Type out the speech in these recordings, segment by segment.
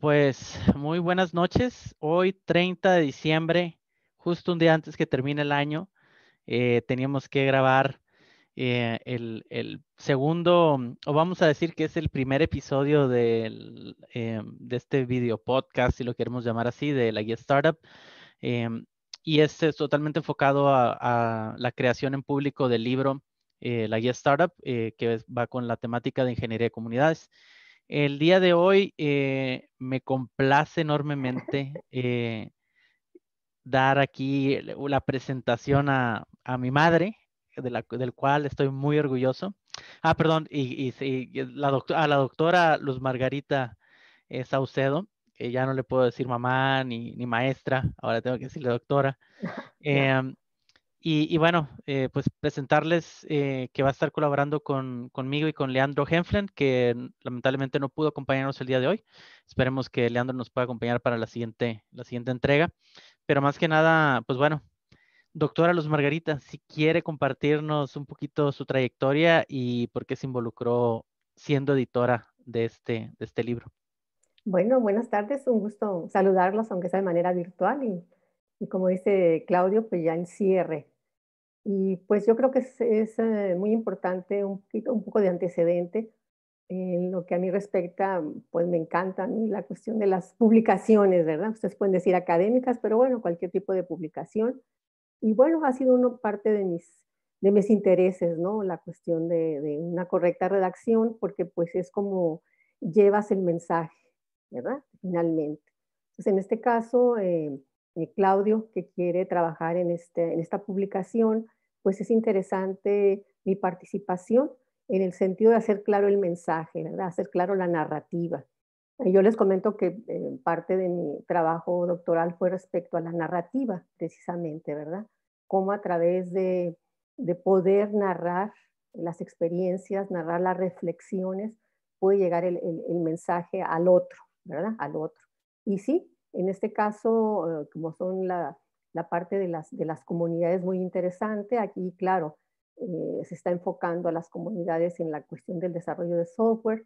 Pues muy buenas noches. Hoy 30 de diciembre, justo un día antes que termine el año, eh, teníamos que grabar eh, el, segundo, mm, o vamos a decir que es el primer episodio eh, de este video podcast, si lo queremos llamar así, de la guía Startup. y este es totalmente enfocado a, a, la creación en público del libro La guía Startup, que va con la temática de ingeniería de comunidades. El día de hoy eh, me complace enormemente eh, dar aquí la presentación a, mi madre, del cual estoy muy orgulloso. Ah, perdón, y, la a la doctora Luz Margarita eh, Saucedo, que ya no le puedo decir mamá ni, ni, maestra, ahora tengo que decirle doctora. Y, bueno, eh, pues presentarles eh, que va a estar colaborando conmigo y con Leandro Henflen, que lamentablemente no pudo acompañarnos el día de hoy. Esperemos que Leandro nos pueda acompañar para la siguiente, la siguiente entrega. Pero más que nada, pues bueno, doctora Luz Margarita, si quiere compartirnos un poquito su trayectoria y por qué se involucró siendo editora de este, de este libro. Bueno, buenas tardes, un gusto saludarlos, aunque sea de manera virtual, y y como dice Claudio, pues ya en cierre. Y pues yo creo que es, eh, muy importante un, poquito, un poco de antecedente. En lo que a mí respecta, pues me encanta la cuestión de las publicaciones, ¿verdad? Ustedes pueden decir académicas, pero bueno, cualquier tipo de publicación. Y bueno, ha sido una parte de mis, de mis intereses, ¿no? La cuestión de, una correcta redacción, porque pues es como llevas el mensaje, ¿verdad? Finalmente. Entonces, en este caso, eh, eh, Claudio, que quiere trabajar en, este, en esta publicación, pues es interesante mi participación en el sentido de hacer claro el mensaje, ¿verdad? hacer claro la narrativa. Eh, yo les comento que eh, parte de mi trabajo doctoral fue respecto a la narrativa, precisamente, ¿verdad? Cómo a través de, poder narrar las experiencias, narrar las reflexiones, puede llegar el, el mensaje al otro, ¿verdad? Al otro. Y sí, en este caso, eh, como son la, parte de las, comunidades muy interesante, aquí, claro, eh, se está enfocando a las comunidades en la cuestión del desarrollo de software,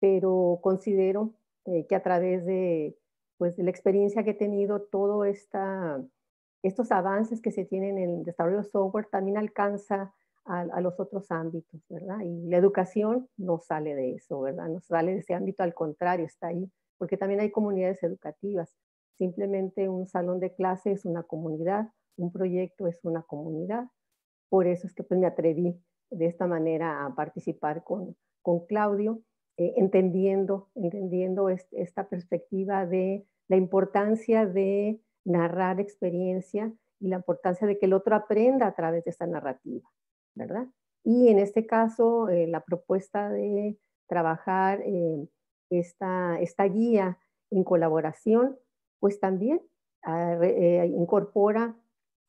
pero considero eh, que a través de, pues, la experiencia que he tenido, todo estos avances que se tienen en el desarrollo de software también alcanza a, a, los otros ámbitos, ¿verdad? Y la educación no sale de eso, ¿verdad? No sale de ese ámbito, al contrario, está ahí porque también hay comunidades educativas. Simplemente un salón de clase es una comunidad, un proyecto es una comunidad. Por eso es que pues, me atreví de esta manera a participar con, Claudio, eh, entendiendo, entendiendo esta perspectiva de la importancia de narrar experiencia y la importancia de que el otro aprenda a través de esta narrativa, ¿verdad? Y en este caso, eh, la propuesta de trabajar eh, esta, esta guía en colaboración, pues también ah, eh, incorpora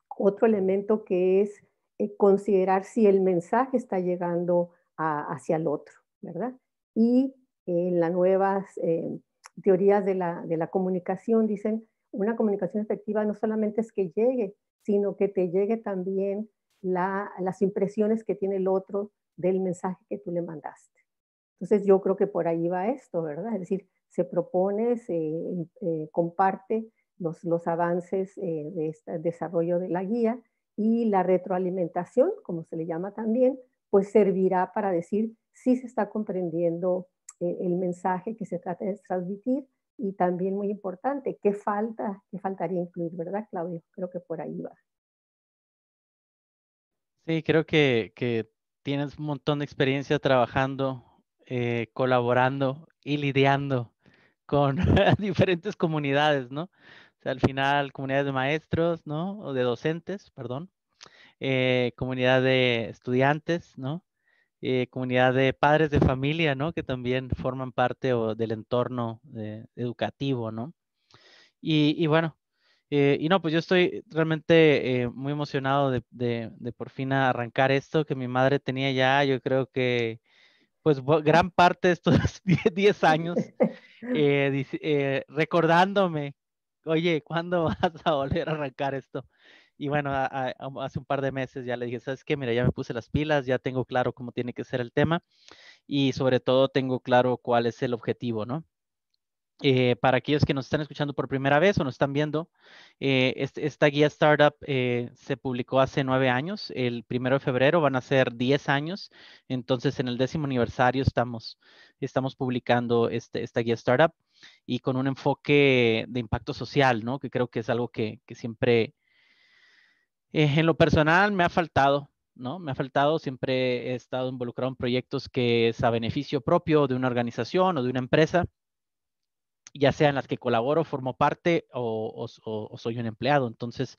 otro elemento que es eh, considerar si el mensaje está llegando hacia el otro, ¿verdad? Y en las nuevas eh, teorías de la, comunicación dicen, una comunicación efectiva no solamente es que llegue, sino que te llegue también las impresiones que tiene el otro del mensaje que tú le mandaste. Entonces yo creo que por ahí va esto, ¿verdad? Es decir, se propone, se eh, comparte los, avances eh, de este desarrollo de la guía y la retroalimentación, como se le llama también, pues servirá para decir si se está comprendiendo eh, el mensaje que se trata de transmitir y también muy importante, qué falta, qué faltaría incluir, ¿verdad, Claudio? Creo que por ahí va. Sí, creo que, que tienes un montón de experiencia trabajando eh, colaborando y lidiando con diferentes comunidades, ¿no? O sea, al final, comunidades de maestros, ¿no? O de docentes, perdón. Eh, comunidad de estudiantes, ¿no? Eh, comunidad de padres de familia, ¿no? Que también forman parte del entorno educativo, ¿no? Y, bueno, y no, pues yo estoy realmente muy emocionado de, por fin arrancar esto que mi madre tenía ya, yo creo que pues gran parte de estos 10 años eh, eh, recordándome, oye, ¿cuándo vas a volver a arrancar esto? Y bueno, hace un par de meses ya le dije, ¿sabes qué? Mira, ya me puse las pilas, ya tengo claro cómo tiene que ser el tema y sobre todo tengo claro cuál es el objetivo, ¿no? Eh, para aquellos que nos están escuchando por primera vez o nos están viendo, eh, esta guía startup eh, se publicó hace nueve años. El primero de febrero van a ser diez años. Entonces, en el décimo aniversario estamos, estamos publicando este, esta guía startup y con un enfoque de impacto social, Que creo que es algo que, que siempre, en lo personal, me ha faltado. ¿no? Me ha faltado, siempre he estado involucrado en proyectos que es a beneficio propio de una organización o de una empresa ya sean las que colaboro, formo parte o, soy un empleado. Entonces,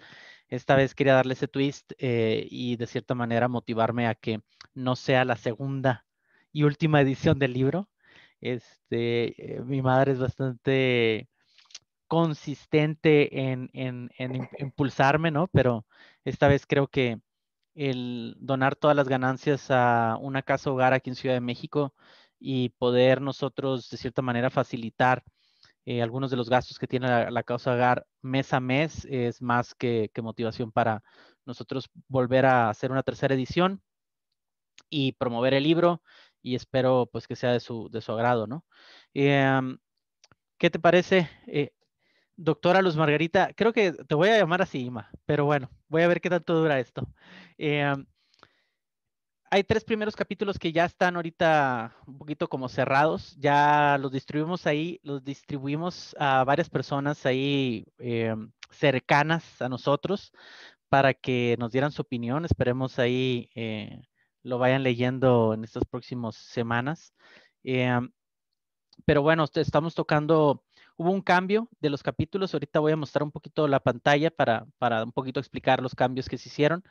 esta vez quería darle ese twist eh, y de cierta manera motivarme a que no sea la segunda y última edición del libro. Este, eh, mi madre es bastante consistente en, en, en, impulsarme, ¿no? Pero esta vez creo que el donar todas las ganancias a una casa hogar aquí en Ciudad de México y poder nosotros de cierta manera facilitar eh, algunos de los gastos que tiene la, causa hogar mes a mes es más que, motivación para nosotros volver a hacer una tercera edición y promover el libro y espero pues que sea de su, de su agrado, ¿no? Em, ¿Qué te parece, eh, doctora Luz Margarita? Creo que te voy a llamar así, Ima, pero bueno, voy a ver qué tanto dura esto. Em, hay tres primeros capítulos que ya están ahorita un poquito como cerrados. Ya los distribuimos ahí, los distribuimos a varias personas ahí eh, cercanas a nosotros para que nos dieran su opinión. Esperemos ahí eh, lo vayan leyendo en estas próximas semanas. Eh, pero bueno, estamos tocando, hubo un cambio de los capítulos. Ahorita voy a mostrar un poquito la pantalla para, para un poquito explicar los cambios que se hicieron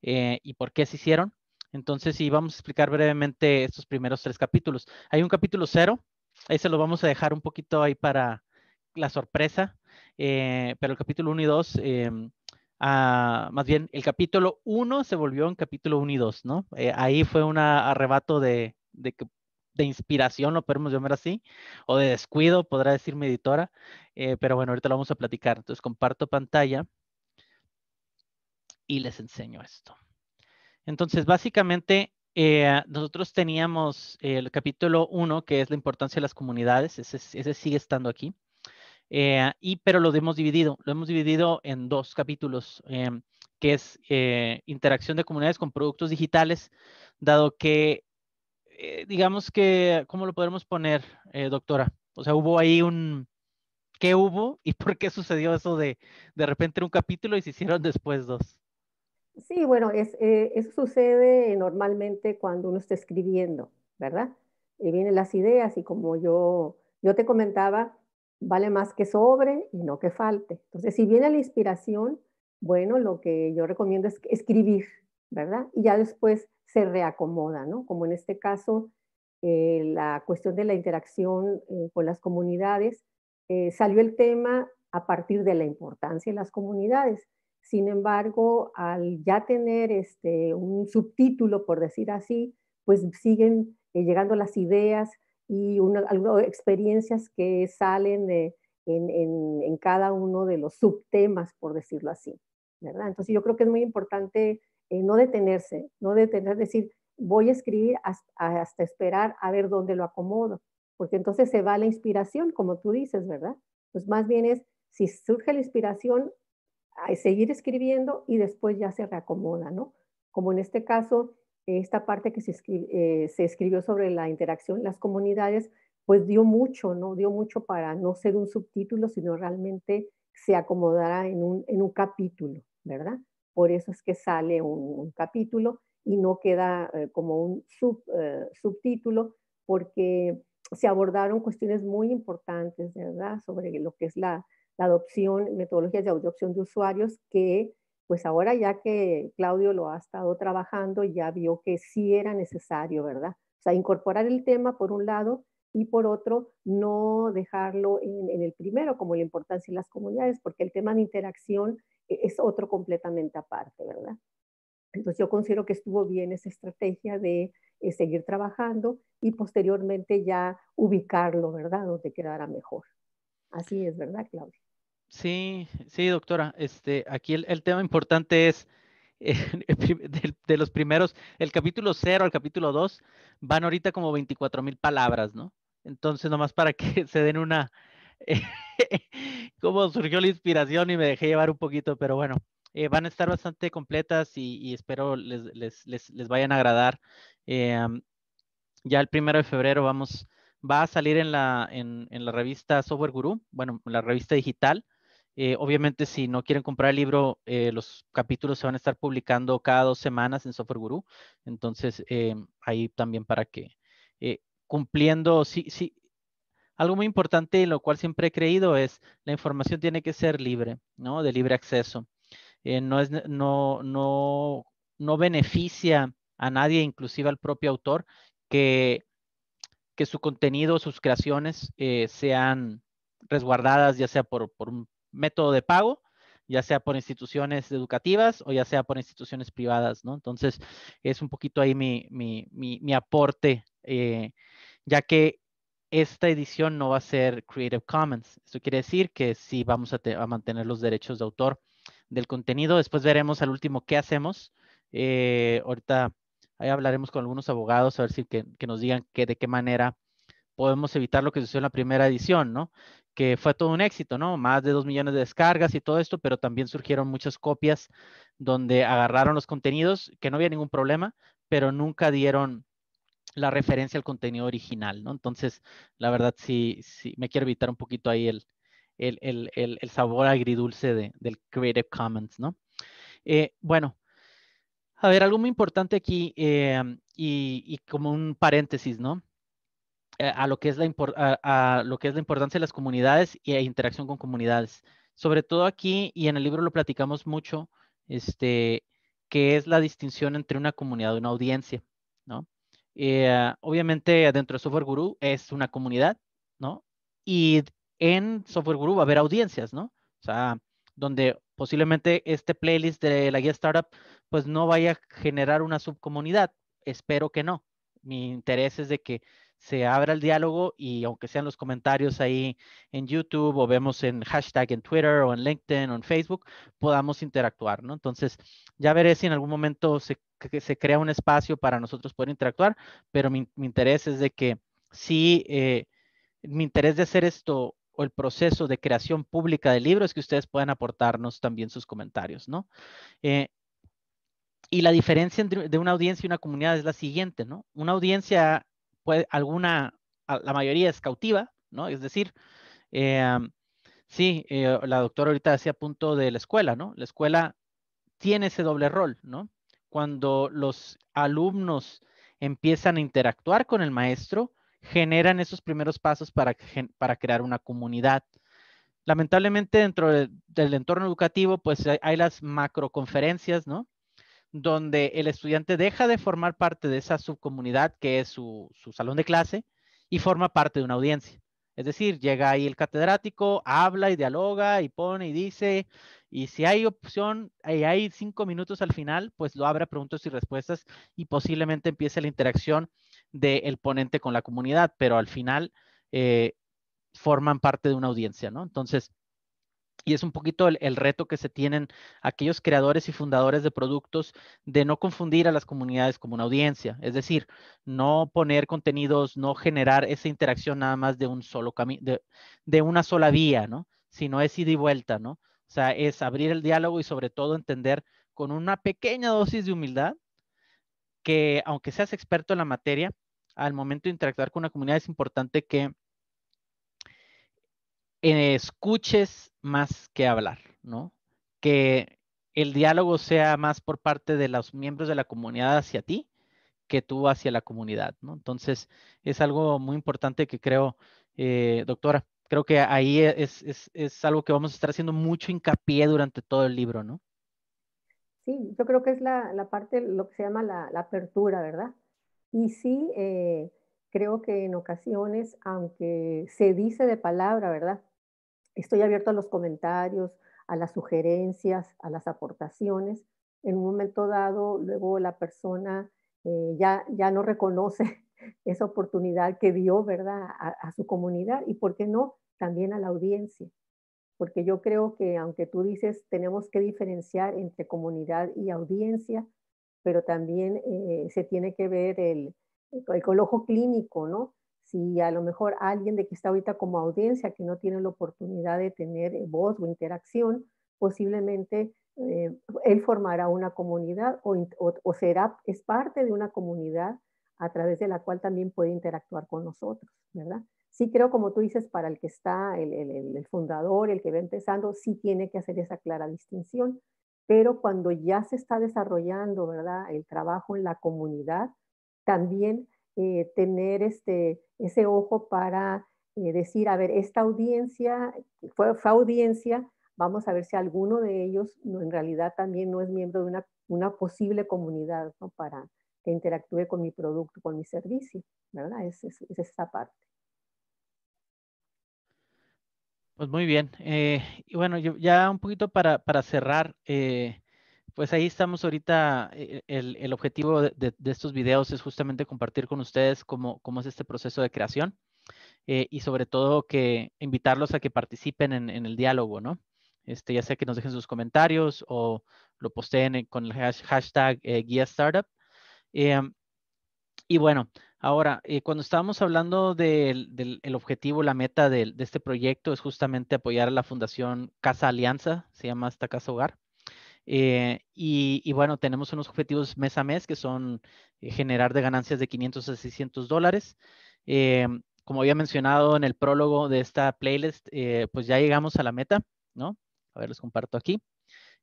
y por qué se hicieron. Entonces, sí, vamos a explicar brevemente estos primeros tres capítulos. Hay un capítulo cero, ahí se lo vamos a dejar un poquito ahí para la sorpresa, eh, pero el capítulo uno y dos, em, ah, más bien, el capítulo uno se volvió en capítulo uno y dos, ¿no? Eh, ahí fue un arrebato de, de, inspiración, lo podemos llamar así, o de descuido, podrá decir mi editora, eh, pero bueno, ahorita lo vamos a platicar. Entonces, comparto pantalla y les enseño esto. Entonces, básicamente, eh, nosotros teníamos el capítulo 1, que es la importancia de las comunidades, ese, sigue estando aquí, eh, y, pero lo hemos dividido, lo hemos dividido en dos capítulos, eh, que es interacción de comunidades con productos digitales, dado que, digamos que, ¿cómo lo podemos poner, doctora? O sea, hubo ahí un, ¿qué hubo y por qué sucedió eso de de repente un capítulo y se hicieron después dos? Sí, bueno, eh, eso sucede normalmente cuando uno está escribiendo, ¿verdad? Y eh, vienen las ideas y como yo, yo te comentaba, vale más que sobre y no que falte. Entonces, si viene la inspiración, bueno, lo que yo recomiendo es escribir, ¿verdad? Y ya después se reacomoda, ¿no? Como en este caso, eh, la cuestión de la interacción con las comunidades, salió el tema a partir de la importancia de las comunidades. Sin embargo, al ya tener este, un subtítulo, por decir así, pues siguen eh, llegando las ideas y algunas experiencias que salen en, cada uno de los subtemas, por decirlo así. ¿verdad? Entonces yo creo que es muy importante eh, no detenerse, no detener, decir, voy a escribir hasta, hasta esperar a ver dónde lo acomodo, porque entonces se va la inspiración, como tú dices, ¿verdad? Pues más bien es, si surge la inspiración, seguir escribiendo y después ya se reacomoda, ¿no? Como en este caso, esta parte que se, eh, escribió sobre la interacción en las comunidades, pues dio mucho, ¿no? Dio mucho para no ser un subtítulo, sino realmente se acomodará en un, capítulo, ¿verdad? Por eso es que sale un, capítulo y no queda eh, como un sub, eh, subtítulo, porque se abordaron cuestiones muy importantes, ¿verdad? Sobre lo que es la, la adopción, metodologías de adopción de usuarios que pues ahora ya que Claudio lo ha estado trabajando, ya vio que sí era necesario, ¿verdad? O sea, incorporar el tema por un lado y por otro, no dejarlo en, el primero, como la importancia en las comunidades, porque el tema de interacción e, es otro completamente aparte, ¿verdad? Entonces yo considero que estuvo bien esa estrategia de eh, seguir trabajando y posteriormente ya ubicarlo, ¿verdad? Donde quedara mejor. Así es, ¿verdad, Claudio? Sí, sí, doctora. Este, aquí el, tema importante es de, los primeros, el capítulo 0 al capítulo 2 van ahorita como 24 mil palabras, ¿no? Entonces, nomás para que se den una, como cómo surgió la inspiración y me dejé llevar un poquito, pero bueno, eh, van a estar bastante completas y, espero les, les, vayan a agradar. Em, ya el primero de febrero vamos, va a salir en la, revista Software Guru, bueno, la revista digital. Eh, obviamente, si no quieren comprar el libro, eh, los capítulos se van a estar publicando cada dos semanas en Software Guru. Entonces, eh, ahí también para que cumpliendo, sí, sí. Algo muy importante en lo cual siempre he creído es la información tiene que ser libre, ¿no? De libre acceso. no es, no, no, no beneficia a nadie, inclusive al propio autor, que, que su contenido, sus creaciones sean resguardadas, ya sea por, por un método de pago, ya sea por instituciones educativas o ya sea por instituciones privadas, ¿no? Entonces, es un poquito ahí mi, mi, mi, mi aporte, eh, ya que esta edición no va a ser Creative Commons. Esto quiere decir que sí vamos a, mantener los derechos de autor del contenido. Después veremos al último qué hacemos. Eh, ahorita ahí hablaremos con algunos abogados a ver si que, nos digan que, de qué manera podemos evitar lo que sucedió en la primera edición, ¿no? Que fue todo un éxito, ¿no? Más de dos millones de descargas y todo esto, pero también surgieron muchas copias donde agarraron los contenidos, que no había ningún problema, pero nunca dieron la referencia al contenido original, ¿no? Entonces, la verdad, sí, sí, me quiero evitar un poquito ahí el, el, sabor agridulce del Creative Commons, ¿no? Eh, bueno, a ver, algo muy importante aquí eh, y, como un paréntesis, ¿no? Eh, a lo que es la, lo que es la importancia de las comunidades y la interacción con comunidades. Sobre todo aquí, y en el libro lo platicamos mucho, este, que es la distinción entre una comunidad y una audiencia, ¿no? Eh, obviamente, dentro de Software Guru es una comunidad, ¿no? Y en Software Guru va a haber audiencias, ¿no? O sea, donde posiblemente este playlist de la guía startup, pues no vaya a generar una subcomunidad. Espero que no. Mi interés es de que se abra el diálogo y aunque sean los comentarios ahí en YouTube o vemos en hashtag en Twitter o en LinkedIn o en Facebook, podamos interactuar, ¿no? Entonces, ya veré si en algún momento se, se crea un espacio para nosotros poder interactuar, pero mi, interés es de que si eh, mi interés de hacer esto o el proceso de creación pública de libros que ustedes puedan aportarnos también sus comentarios, ¿no? Eh, y la diferencia entre, de una audiencia y una comunidad es la siguiente, ¿no? Una audiencia alguna, la mayoría es cautiva, ¿no? Es decir, eh, sí, eh, la doctora ahorita hacía punto de la escuela, ¿no? La escuela tiene ese doble rol, ¿no? Cuando los alumnos empiezan a interactuar con el maestro, generan esos primeros pasos para, para crear una comunidad. Lamentablemente dentro del entorno educativo, pues hay, hay las macroconferencias, ¿no? donde el estudiante deja de formar parte de esa subcomunidad que es su, salón de clase y forma parte de una audiencia. Es decir, llega ahí el catedrático, habla y dialoga y pone y dice, y si hay opción, y hay cinco minutos al final, pues lo abre a preguntas y respuestas y posiblemente empiece la interacción del ponente con la comunidad, pero al final eh, forman parte de una audiencia, ¿no? Entonces, y es un poquito el, reto que se tienen aquellos creadores y fundadores de productos de no confundir a las comunidades como una audiencia, es decir, no poner contenidos, no generar esa interacción nada más de un solo de, una sola vía, ¿no? Sino es ida y vuelta, ¿no? O sea, es abrir el diálogo y sobre todo entender con una pequeña dosis de humildad que aunque seas experto en la materia, al momento de interactuar con una comunidad es importante que eh, escuches más que hablar, ¿no? Que el diálogo sea más por parte de los miembros de la comunidad hacia ti que tú hacia la comunidad, ¿no? Entonces, es algo muy importante que creo, eh, doctora, creo que ahí es, algo que vamos a estar haciendo mucho hincapié durante todo el libro, ¿no? Sí, yo creo que es la, parte, lo que se llama la, apertura, ¿verdad? Y sí, eh, creo que en ocasiones, aunque se dice de palabra, ¿verdad? Estoy abierto a los comentarios, a las sugerencias, a las aportaciones. En un momento dado, luego la persona eh, ya, ya no reconoce esa oportunidad que dio, ¿verdad?, a, su comunidad y, ¿por qué no?, también a la audiencia. Porque yo creo que, aunque tú dices, tenemos que diferenciar entre comunidad y audiencia, pero también eh, se tiene que ver el, el, el ojo clínico, ¿no? si a lo mejor alguien de que está ahorita como audiencia que no tiene la oportunidad de tener eh, voz o interacción, posiblemente eh, él formará una comunidad o, será, es parte de una comunidad a través de la cual también puede interactuar con nosotros, ¿verdad? Sí creo, como tú dices, para el que está, el, el fundador, el que va empezando, sí tiene que hacer esa clara distinción, pero cuando ya se está desarrollando, ¿verdad? El trabajo en la comunidad, también eh, tener este, ese ojo para eh, decir, a ver, esta audiencia, fue, audiencia, vamos a ver si alguno de ellos no, en realidad también no es miembro de una, una posible comunidad ¿no? para que interactúe con mi producto, con mi servicio, ¿verdad? Es, es, parte. Pues muy bien. Eh, y bueno, ya un poquito para, para cerrar, pues ahí estamos ahorita. Eh, el, objetivo de, estos videos es justamente compartir con ustedes cómo, es este proceso de creación eh, y sobre todo que invitarlos a que participen en, el diálogo, ¿no? Este, ya sea que nos dejen sus comentarios o lo posteen con el hashtag eh, guía startup. Em, y bueno, ahora, cuando estábamos hablando del, objetivo, la meta de, de este proyecto es justamente apoyar a la Fundación Casa Alianza, se llama esta Casa Hogar. Eh, y, bueno, tenemos unos objetivos mes a mes que son eh, generar de ganancias de 500 a 600 dólares. Eh, como había mencionado en el prólogo de esta playlist, pues ya llegamos a la meta, ¿no? A ver, les comparto aquí.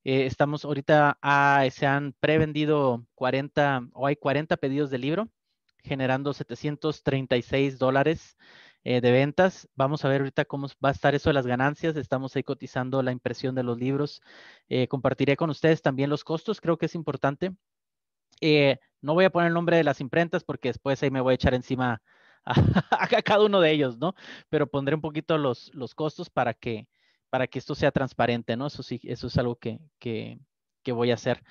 estamos ahorita, a, se han prevendido 40 o hay 40 pedidos de libro generando 736 dólares eh, de ventas. Vamos a ver ahorita cómo va a estar eso de las ganancias. Estamos ahí cotizando la impresión de los libros. Eh, compartiré con ustedes también los costos, creo que es importante. Eh, no voy a poner el nombre de las imprentas porque después ahí me voy a echar encima a, cada uno de ellos, ¿no? Pero pondré un poquito los, los costos para que, para que esto sea transparente, ¿no? Eso sí, eso es algo que voy a hacer.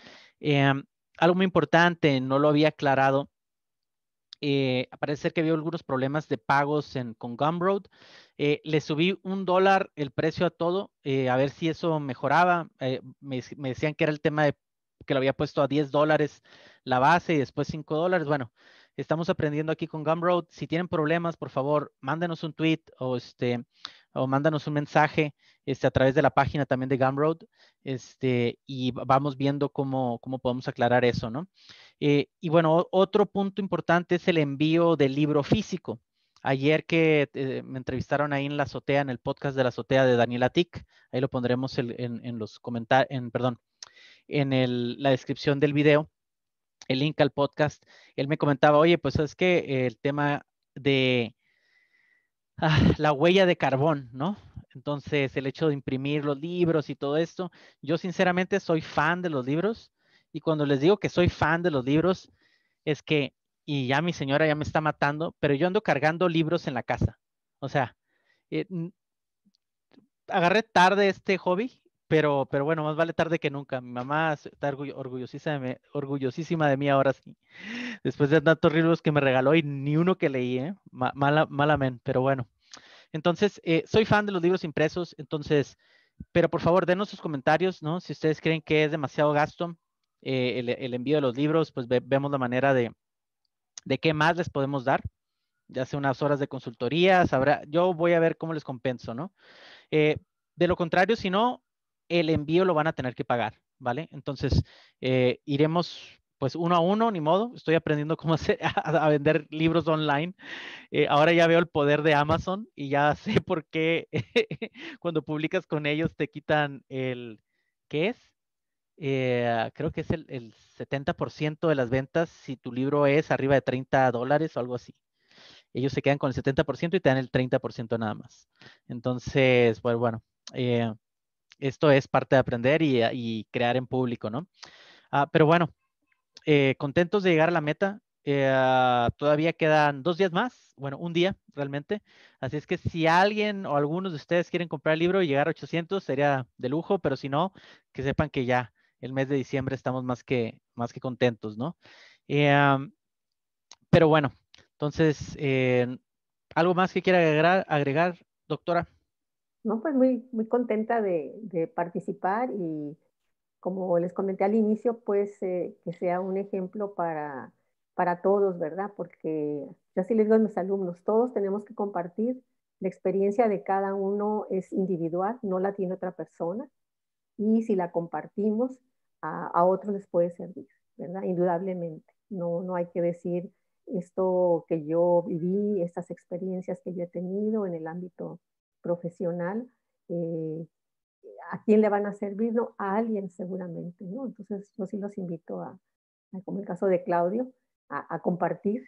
algo muy importante, no lo había aclarado, eh, parece que había algunos problemas de pagos en, con Gumroad. Eh, le subí un dólar el precio a todo, eh, a ver si eso mejoraba. Eh, me, decían que era el tema de que lo había puesto a 10 dólares la base y después 5 dólares. Bueno, estamos aprendiendo aquí con Gumroad. Si tienen problemas, por favor, mándenos un tweet o, este, o mándanos un mensaje este, a través de la página también de Gumroad este, y vamos viendo cómo, cómo podemos aclarar eso, ¿no? Eh, y bueno, otro punto importante es el envío del libro físico. Ayer que eh, me entrevistaron ahí en la azotea, en el podcast de la azotea de Daniela Atik, ahí lo pondremos en, los comentarios, en, perdón, en la descripción del video, el link al podcast. Él me comentaba, oye, pues es que el tema de ah, la huella de carbón, ¿no? Entonces, el hecho de imprimir los libros y todo esto, yo sinceramente soy fan de los libros y cuando les digo que soy fan de los libros, es que, y ya mi señora ya me está matando, pero yo ando cargando libros en la casa. O sea, eh, agarré tarde este hobby, pero, pero bueno, más vale tarde que nunca. Mi mamá está orgullosísima de mí, orgullosísima de mí ahora sí. Después de tantos libros que me regaló y ni uno que leí, ¿eh? pero bueno. Entonces, eh, soy fan de los libros impresos, entonces, pero por favor, denos sus comentarios, ¿no? Si ustedes creen que es demasiado gasto, eh, el, envío de los libros, pues vemos la manera de, de qué más les podemos dar. Ya hace unas horas de consultoría, sabrá, yo voy a ver cómo les compenso, ¿no? Eh, de lo contrario, si no, el envío lo van a tener que pagar, ¿vale? Entonces, eh, iremos pues uno a uno, ni modo, estoy aprendiendo cómo hacer, a, vender libros online. ahora ya veo el poder de Amazon y ya sé por qué cuando publicas con ellos te quitan el, ¿qué es? Eh, creo que es el, 70% de las ventas si tu libro es arriba de 30 dólares o algo así. Ellos se quedan con el 70% y te dan el 30% nada más. Entonces, pues bueno, eh, esto es parte de aprender y, crear en público, ¿no? Ah, pero bueno, eh, contentos de llegar a la meta. todavía quedan dos días más, bueno, un día realmente. Así es que si alguien o algunos de ustedes quieren comprar el libro y llegar a 800, sería de lujo, pero si no, que sepan que ya el mes de diciembre estamos más que, más que contentos, ¿no? Eh, pero bueno, entonces, eh, ¿algo más que quiera agregar, agregar doctora? No, pues muy, muy contenta de, participar y como les comenté al inicio, pues eh, que sea un ejemplo para, todos, ¿verdad? Porque ya sí les digo a mis alumnos, todos tenemos que compartir, la experiencia de cada uno es individual, no la tiene otra persona, y si la compartimos, a, otros les puede servir, ¿verdad? Indudablemente. No, no hay que decir esto que yo viví, estas experiencias que yo he tenido en el ámbito profesional, eh, ¿a quién le van a servir? No, a alguien seguramente, ¿no? Entonces yo sí los invito a, como el caso de Claudio, a, a, compartir,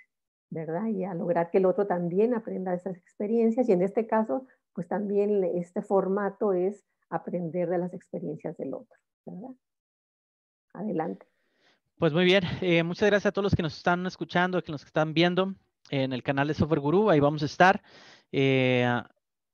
¿verdad? Y a lograr que el otro también aprenda esas experiencias y en este caso, pues también este formato es aprender de las experiencias del otro, ¿verdad? Adelante. Pues muy bien, eh, muchas gracias a todos los que nos están escuchando, que nos están viendo en el canal de Software Guru, ahí vamos a estar. Eh,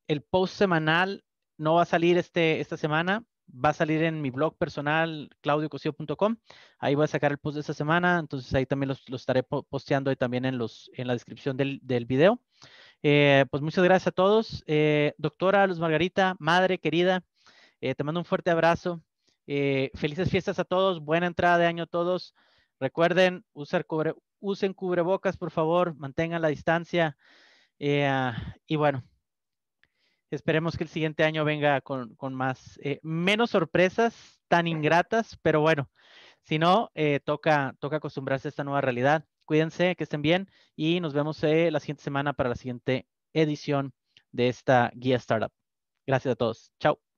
el post semanal no va a salir este, esta semana, va a salir en mi blog personal, claudiocosio.com. Ahí voy a sacar el post de esta semana, entonces ahí también lo estaré posteando y también en, los, en la descripción del, video. Eh, pues muchas gracias a todos. doctora Luz Margarita, madre querida, te mando un fuerte abrazo. Eh, felices fiestas a todos, buena entrada de año a todos. Recuerden, usar cubre, usen cubrebocas, por favor, mantengan la distancia. Eh, ah, y bueno, esperemos que el siguiente año venga con, más, eh, menos sorpresas tan ingratas, pero bueno, si no, toca, toca acostumbrarse a esta nueva realidad. Cuídense, que estén bien y nos vemos la siguiente semana para la siguiente edición de esta guía startup. Gracias a todos. Chao.